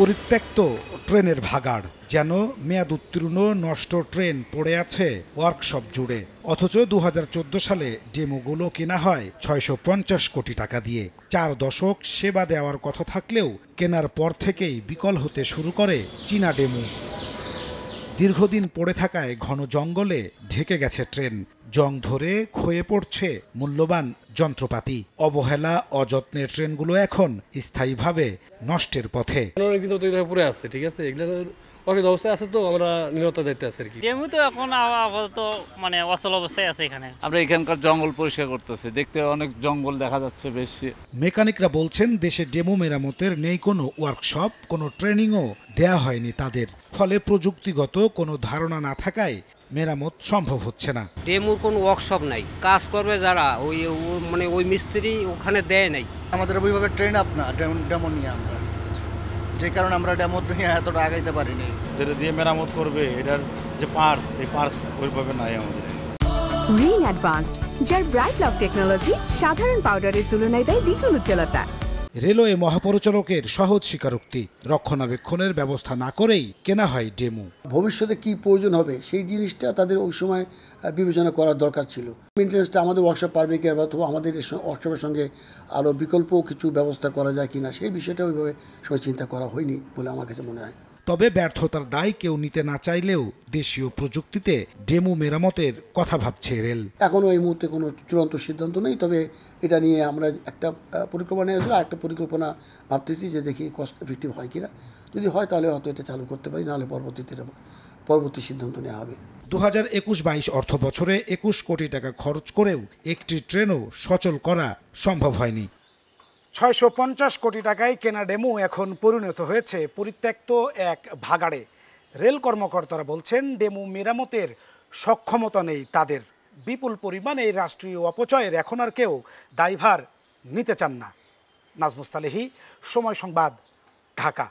পরিত্যক্ত ট্রেনের ভাগাড় যেন মেয়াদ উত্তীর্ণ নষ্ট ট্রেন পড়ে আছে ওয়ার্কশপ জুড়ে অথচ দু সালে ডেমোগুলো কেনা হয় ছয়শো কোটি টাকা দিয়ে চার দশক সেবা দেওয়ার কথা থাকলেও কেনার পর থেকেই বিকল হতে শুরু করে চীনা ডেমো দীর্ঘদিন পড়ে থাকায় ঘন জঙ্গলে ঢেকে গেছে ট্রেন জং ধরে ক্ষয়ে পড়ছে মূল্যবান যন্ত্রপাতি অবহেলা অযত্নের ট্রেনগুলো এখন স্থায়ীভাবে নষ্টের পথে কিন্তু আছে ঠিক আছে এখন আপাতত মানে অচল অবস্থায় আছে এখানে আমরা এখানকার জঙ্গল পরিষ্কার দেখতে অনেক জঙ্গল দেখা যাচ্ছে বেশি মেকানিকরা বলছেন দেশে ডেমো মেরামতের নেই কোনো ওয়ার্কশপ কোনো ট্রেনিংও দেয়া হয়নি তাদের ফলে প্রযুক্তিগত কোনো ধারণা না থাকায় মেরামত সম্ভব হচ্ছে না ডেমুর কোনো ওয়ার্কশপ নাই কাজ করবে যারা ওই মানে ওই মিস্ত্রি ওখানে দেয় নাই আমাদের ওইভাবে ট্রেন আপ না ডেমো নিয়ে আমরা যে কারণে আমরা ডেমো নিয়ে এতটা আগাইতে পারিনি যেটা দিয়ে মেরামত করবে এটার যে পার্স এই পার্স ওইভাবে নাই আমাদের রিং অ্যাডভান্সড যার ব্রাইট লক টেকনোলজি সাধারণ পাউডারের তুলনায় দেয় দ্বিগুণ উজ্জ্বলতা রেলওয়ে মহাপরিচালকের সহজ স্বীকারোক্তি রক্ষণাবেক্ষণের ব্যবস্থা না করেই কেনা হয় ডেমু ভবিষ্যতে কি প্রয়োজন হবে সেই জিনিসটা তাদের ওই সময় বিবেচনা করার দরকার ছিল মেনটেন্সটা আমাদের ওয়ার্কশপ পারবে কিনা অথবা আমাদের ওয়ার্কশপের সঙ্গে আরও বিকল্প কিছু ব্যবস্থা করা যায় কিনা সেই বিষয়টা ওইভাবে সবাই চিন্তা করা হয়নি বলে আমার কাছে মনে হয় তবে ব্যর্থতার দায় কেউ নিতে না চাইলেও দেশীয় প্রযুক্তিতে ডেমু মেরামতের কথা ভাবছে রেল এখনও এই মুহূর্তে কোনো চূড়ান্ত সিদ্ধান্ত নেই তবে এটা নিয়ে আমরা একটা পরিকল্পনা নিয়েছিল একটা পরিকল্পনা ভাবতেছি যে দেখি কস্ট এফেক্টিভ হয় কিনা যদি হয় তাহলে হয়তো এটা চালু করতে পারি নাহলে পরবর্তীতে পরবর্তী সিদ্ধান্ত নেওয়া হবে দু হাজার একুশ বাইশ অর্থ বছরে একুশ কোটি টাকা খরচ করেও একটি ট্রেনও সচল করা সম্ভব হয়নি ছয়শো কোটি টাকায় কেনা ডেমো এখন পরিণত হয়েছে পরিত্যক্ত এক ভাগাড়ে রেল কর্মকর্তারা বলছেন ডেমো মেরামতের সক্ষমতা নেই তাদের বিপুল পরিমাণে এই রাষ্ট্রীয় অপচয়ের এখন আর কেউ দায়ভার নিতে চান না নাজমুস্তালেহি সময় সংবাদ ঢাকা